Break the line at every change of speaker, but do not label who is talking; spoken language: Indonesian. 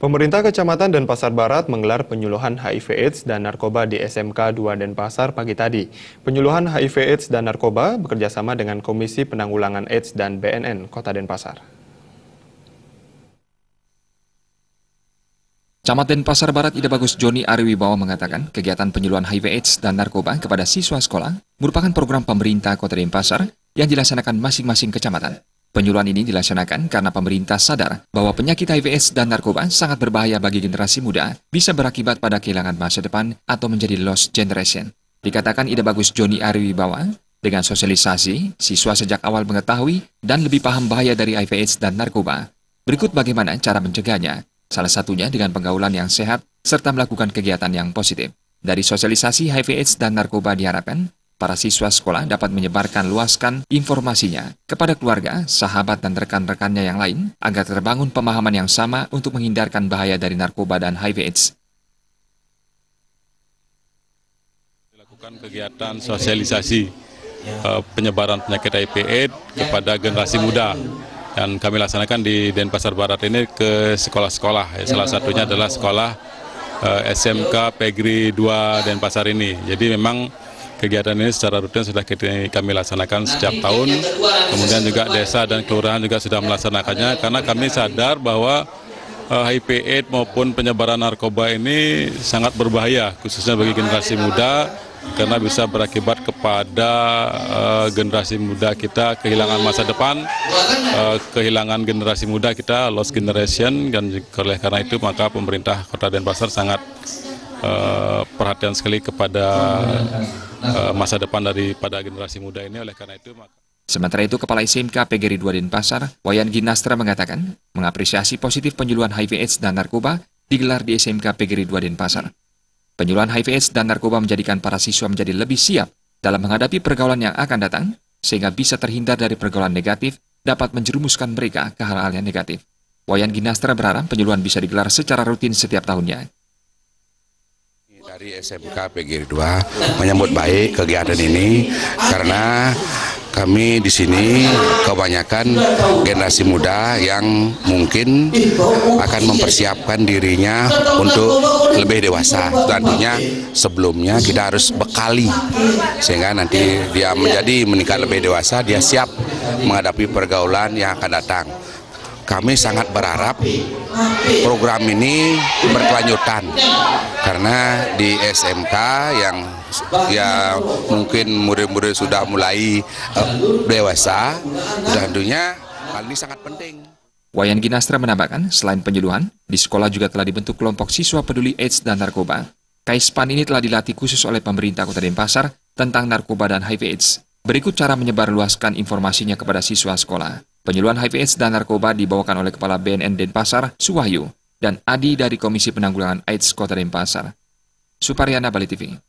Pemerintah Kecamatan dan Pasar Barat menggelar penyuluhan HIV AIDS dan narkoba di SMK 2 Denpasar pagi tadi. Penyuluhan HIV AIDS dan narkoba bekerjasama dengan Komisi Penanggulangan AIDS dan BNN Kota Denpasar. Camat Denpasar Barat Ida Bagus Joni Ariwibawa mengatakan kegiatan penyuluhan HIV AIDS dan narkoba kepada siswa sekolah merupakan program pemerintah Kota Denpasar yang dilaksanakan masing-masing kecamatan. Penyuluhan ini dilaksanakan karena pemerintah sadar bahwa penyakit HIV/AIDS dan narkoba sangat berbahaya bagi generasi muda, bisa berakibat pada kehilangan masa depan atau menjadi lost generation. Dikatakan ide bagus Joni Ariwibawa, dengan sosialisasi, siswa sejak awal mengetahui dan lebih paham bahaya dari HIV/AIDS dan narkoba. Berikut bagaimana cara mencegahnya, salah satunya dengan penggaulan yang sehat serta melakukan kegiatan yang positif. Dari sosialisasi HIV/AIDS dan narkoba diharapkan Para siswa sekolah dapat menyebarkan luaskan informasinya kepada keluarga, sahabat, dan rekan-rekannya yang lain agar terbangun pemahaman yang sama untuk menghindarkan bahaya dari narkoba dan HIV/AIDS.
Dilakukan kegiatan sosialisasi ya. eh, penyebaran penyakit HIV/AIDS ya. kepada generasi muda dan kami laksanakan di Denpasar Barat ini ke sekolah-sekolah. Ya, salah satunya adalah sekolah eh, SMK Pegri 2 Denpasar ini. Jadi memang Kegiatan ini secara rutin sudah kami laksanakan setiap tahun. Kemudian juga desa dan kelurahan juga sudah melaksanakannya karena kami sadar bahwa eh, HIV AIDS maupun penyebaran narkoba ini sangat berbahaya khususnya bagi generasi muda karena bisa berakibat kepada uh, generasi muda kita kehilangan masa depan, uh, kehilangan generasi muda kita lost generation dan oleh karena itu maka pemerintah Kota Denpasar sangat uh, perhatian
sekali kepada
Eh, masa depan daripada generasi muda ini oleh karena itu maka
Sementara itu, Kepala SMK PGRI 2 Denpasar, Wayan Ginastra mengatakan, mengapresiasi positif penyuluhan HIV AIDS dan narkoba digelar di SMK PGRI 2 Denpasar. Penyuluhan HIV AIDS dan narkoba menjadikan para siswa menjadi lebih siap dalam menghadapi pergaulan yang akan datang, sehingga bisa terhindar dari pergaulan negatif dapat menjerumuskan mereka ke hal-hal yang negatif. Wayan Ginastra berharap penyuluhan bisa digelar secara rutin setiap tahunnya
dari SMK PGRI 2 menyambut baik kegiatan ini karena kami di sini kebanyakan generasi muda yang mungkin akan mempersiapkan dirinya untuk lebih dewasa. Tentunya sebelumnya kita harus bekali sehingga nanti dia menjadi menikah lebih dewasa, dia siap menghadapi pergaulan yang akan datang kami sangat berharap program ini berkelanjutan karena di SMK yang ya mungkin murid-murid sudah mulai uh,
dewasa
dan tentunya hal ini sangat penting.
Wayan Ginastra menambahkan, selain penyuluhan, di sekolah juga telah dibentuk kelompok siswa peduli AIDS dan narkoba. Kaispan ini telah dilatih khusus oleh pemerintah Kota Denpasar tentang narkoba dan HIV AIDS. Berikut cara menyebarluaskan informasinya kepada siswa sekolah. Penyuluhan HIV AIDS dan narkoba dibawakan oleh Kepala BNN Denpasar, Suwahyu, dan Adi dari Komisi Penanggulangan AIDS Kota Denpasar. Supariana Bali TV.